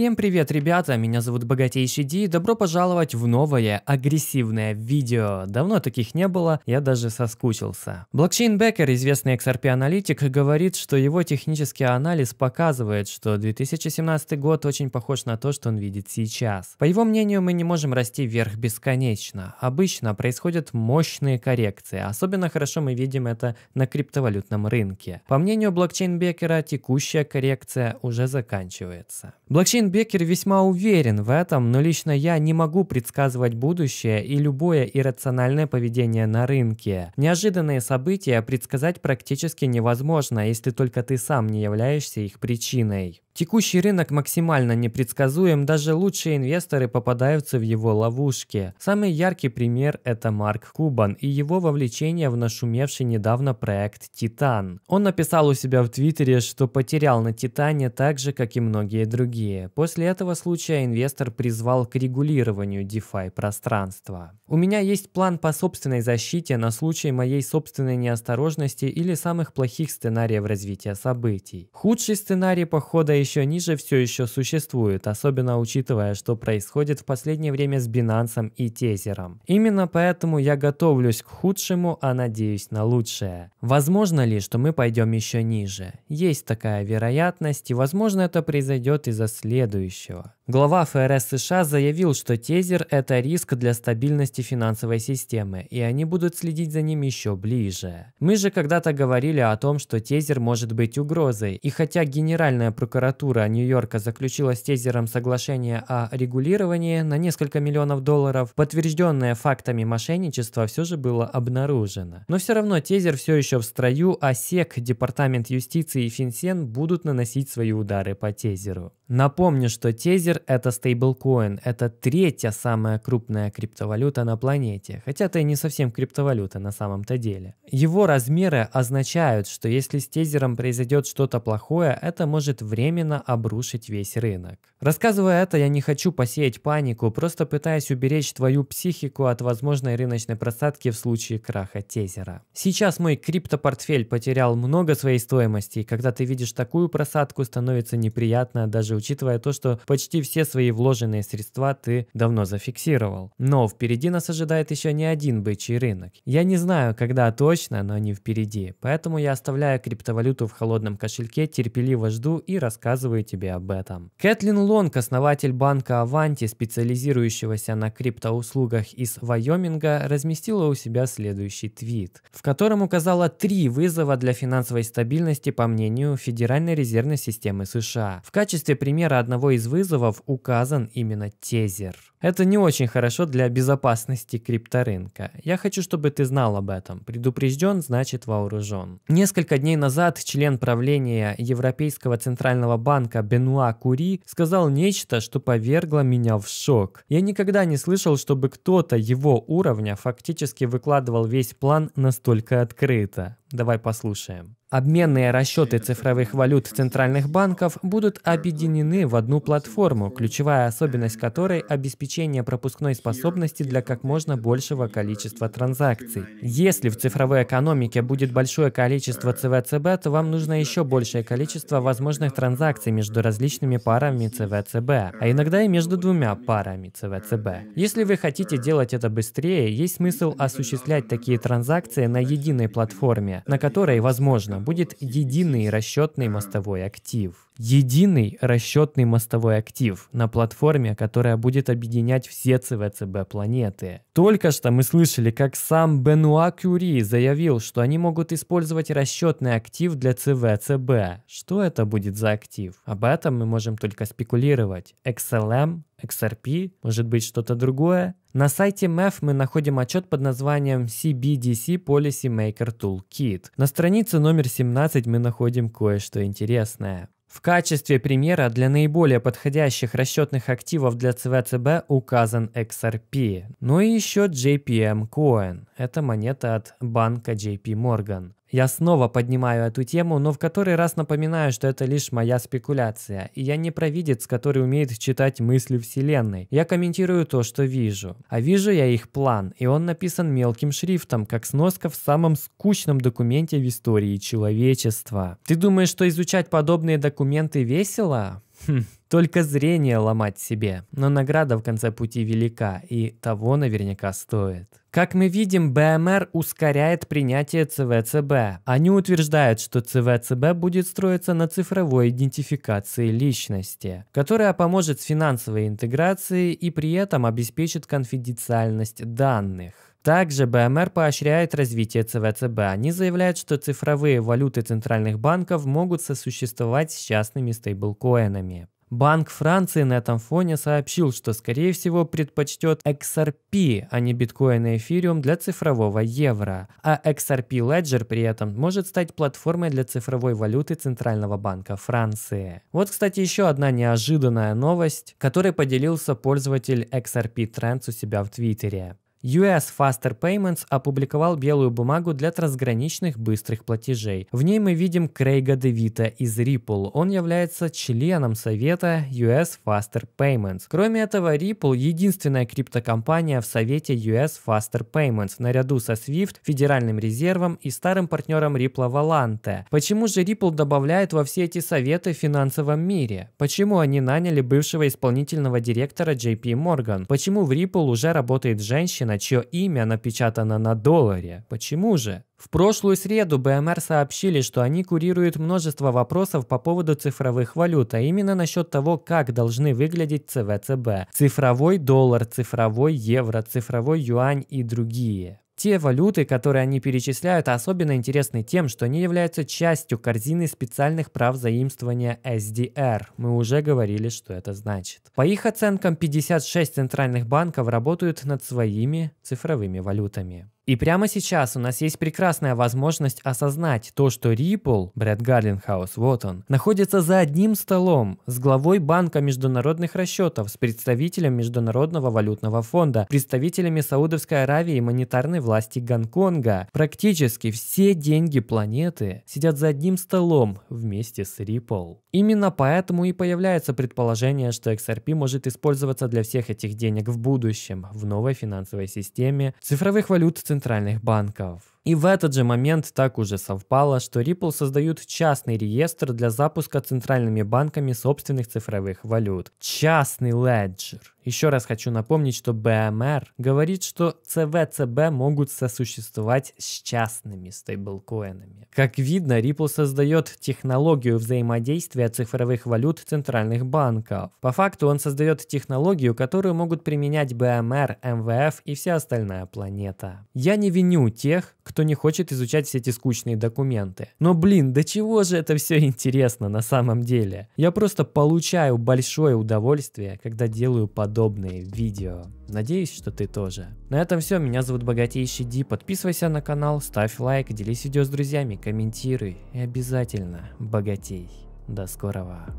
Всем привет, ребята, меня зовут Богатейший Ди, добро пожаловать в новое агрессивное видео. Давно таких не было, я даже соскучился. Блокчейн Бекер, известный XRP-аналитик, говорит, что его технический анализ показывает, что 2017 год очень похож на то, что он видит сейчас. По его мнению, мы не можем расти вверх бесконечно. Обычно происходят мощные коррекции, особенно хорошо мы видим это на криптовалютном рынке. По мнению блокчейн Бекера, текущая коррекция уже заканчивается. Блокчейн Джон Беккер весьма уверен в этом, но лично я не могу предсказывать будущее и любое иррациональное поведение на рынке. Неожиданные события предсказать практически невозможно, если только ты сам не являешься их причиной. Текущий рынок максимально непредсказуем, даже лучшие инвесторы попадаются в его ловушки. Самый яркий пример – это Марк Кубан и его вовлечение в нашумевший недавно проект «Титан». Он написал у себя в Твиттере, что потерял на «Титане» так же, как и многие другие. После этого случая инвестор призвал к регулированию DeFi пространства. «У меня есть план по собственной защите на случай моей собственной неосторожности или самых плохих сценариев развития событий. Худший сценарий похода еще еще ниже, все еще существует, особенно учитывая, что происходит в последнее время с Binance и Тезером. Именно поэтому я готовлюсь к худшему, а надеюсь на лучшее. Возможно ли, что мы пойдем еще ниже? Есть такая вероятность, и возможно это произойдет из-за следующего. Глава ФРС США заявил, что тезер – это риск для стабильности финансовой системы, и они будут следить за ним еще ближе. Мы же когда-то говорили о том, что тезер может быть угрозой, и хотя Генеральная прокуратура Прокуратура Нью-Йорка заключила с Тезером соглашение о регулировании на несколько миллионов долларов, подтвержденное фактами мошенничества все же было обнаружено. Но все равно Тезер все еще в строю, а СЕК, Департамент юстиции и Финсен будут наносить свои удары по Тезеру. Напомню, что Тезер – это стейблкоин, это третья самая крупная криптовалюта на планете, хотя это и не совсем криптовалюта на самом-то деле. Его размеры означают, что если с Тезером произойдет что-то плохое, это может временно временно обрушить весь рынок. Рассказывая это, я не хочу посеять панику, просто пытаясь уберечь твою психику от возможной рыночной просадки в случае краха тезера. Сейчас мой криптопортфель потерял много своей стоимости, и когда ты видишь такую просадку, становится неприятно, даже учитывая то, что почти все свои вложенные средства ты давно зафиксировал. Но впереди нас ожидает еще не один бычий рынок. Я не знаю, когда точно, но не впереди, поэтому я оставляю криптовалюту в холодном кошельке, терпеливо жду и рассказываю рассказываю тебе об этом. Кэтлин Лонг, основатель банка Аванти, специализирующегося на криптоуслугах из Вайоминга, разместила у себя следующий твит, в котором указала три вызова для финансовой стабильности по мнению Федеральной резервной системы США. В качестве примера одного из вызовов указан именно тезер. Это не очень хорошо для безопасности крипторынка. Я хочу, чтобы ты знал об этом. Предупрежден, значит вооружен. Несколько дней назад член правления Европейского центрального банка Бенуа Кури сказал нечто, что повергло меня в шок. Я никогда не слышал, чтобы кто-то его уровня фактически выкладывал весь план настолько открыто. Давай послушаем. Обменные расчеты цифровых валют центральных банков будут объединены в одну платформу, ключевая особенность которой – обеспечение пропускной способности для как можно большего количества транзакций. Если в цифровой экономике будет большое количество ЦВЦБ, то вам нужно еще большее количество возможных транзакций между различными парами ЦВЦБ, а иногда и между двумя парами ЦВЦБ. Если вы хотите делать это быстрее, есть смысл осуществлять такие транзакции на единой платформе, на которой, возможно, будет единый расчетный мостовой актив. Единый расчетный мостовой актив на платформе, которая будет объединять все ЦВЦБ планеты. Только что мы слышали, как сам Бенуа Кюри заявил, что они могут использовать расчетный актив для ЦВЦБ. Что это будет за актив? Об этом мы можем только спекулировать. XLM, XRP, может быть что-то другое? На сайте MEF мы находим отчет под названием CBDC Policy Maker Toolkit. На странице номер 17 мы находим кое-что интересное. В качестве примера для наиболее подходящих расчетных активов для ЦВЦБ указан XRP, ну и еще JPM Coin, это монета от банка JP Morgan. Я снова поднимаю эту тему, но в который раз напоминаю, что это лишь моя спекуляция, и я не провидец, который умеет читать мысли Вселенной. Я комментирую то, что вижу. А вижу я их план, и он написан мелким шрифтом, как сноска в самом скучном документе в истории человечества. Ты думаешь, что изучать подобные документы весело? Хм, только зрение ломать себе, но награда в конце пути велика и того наверняка стоит. Как мы видим, БМР ускоряет принятие ЦВЦБ. Они утверждают, что ЦВЦБ будет строиться на цифровой идентификации личности, которая поможет с финансовой интеграцией и при этом обеспечит конфиденциальность данных. Также БМР поощряет развитие ЦВЦБ. Они заявляют, что цифровые валюты центральных банков могут сосуществовать с частными стейблкоинами. Банк Франции на этом фоне сообщил, что скорее всего предпочтет XRP, а не биткоин и эфириум для цифрового евро. А XRP Ledger при этом может стать платформой для цифровой валюты Центрального банка Франции. Вот, кстати, еще одна неожиданная новость, которой поделился пользователь XRP Trends у себя в Твиттере. US Faster Payments опубликовал белую бумагу для трансграничных быстрых платежей. В ней мы видим Крейга Девита из Ripple. Он является членом совета US Faster Payments. Кроме этого, Ripple – единственная криптокомпания в совете US Faster Payments наряду со SWIFT, Федеральным резервом и старым партнером Ripple Valante. Почему же Ripple добавляет во все эти советы в финансовом мире? Почему они наняли бывшего исполнительного директора JP Morgan? Почему в Ripple уже работает женщина, Мишустина, чье имя напечатано на долларе. Почему же? В прошлую среду БМР сообщили, что они курируют множество вопросов по поводу цифровых валют, а именно насчет того, как должны выглядеть ЦВЦБ. Цифровой доллар, цифровой евро, цифровой юань и другие. Те валюты, которые они перечисляют, а особенно интересны тем, что они являются частью корзины специальных прав заимствования SDR. Мы уже говорили, что это значит. По их оценкам, 56 центральных банков работают над своими цифровыми валютами. И прямо сейчас у нас есть прекрасная возможность осознать то, что Ripple, Брэд Гарлинхаус, вот он, находится за одним столом с главой Банка международных расчетов, с представителем Международного валютного фонда, представителями Саудовской Аравии и монетарной власти Гонконга. Практически все деньги планеты сидят за одним столом вместе с Ripple. Именно поэтому и появляется предположение, что XRP может использоваться для всех этих денег в будущем, в новой финансовой системе, цифровых валют центральных банков. И в этот же момент так уже совпало, что Ripple создают частный реестр для запуска центральными банками собственных цифровых валют. Частный леджер. Еще раз хочу напомнить, что БМР говорит, что ЦВЦБ могут сосуществовать с частными стейблкоинами. Как видно, Ripple создает технологию взаимодействия цифровых валют центральных банков. По факту он создает технологию, которую могут применять БМР, МВФ и вся остальная планета. Я не виню тех, кто не хочет изучать все эти скучные документы. Но блин, до чего же это все интересно на самом деле? Я просто получаю большое удовольствие, когда делаю подобные видео. Надеюсь, что ты тоже. На этом все, меня зовут Богатейший Ди, подписывайся на канал, ставь лайк, делись видео с друзьями, комментируй и обязательно богатей. До скорого.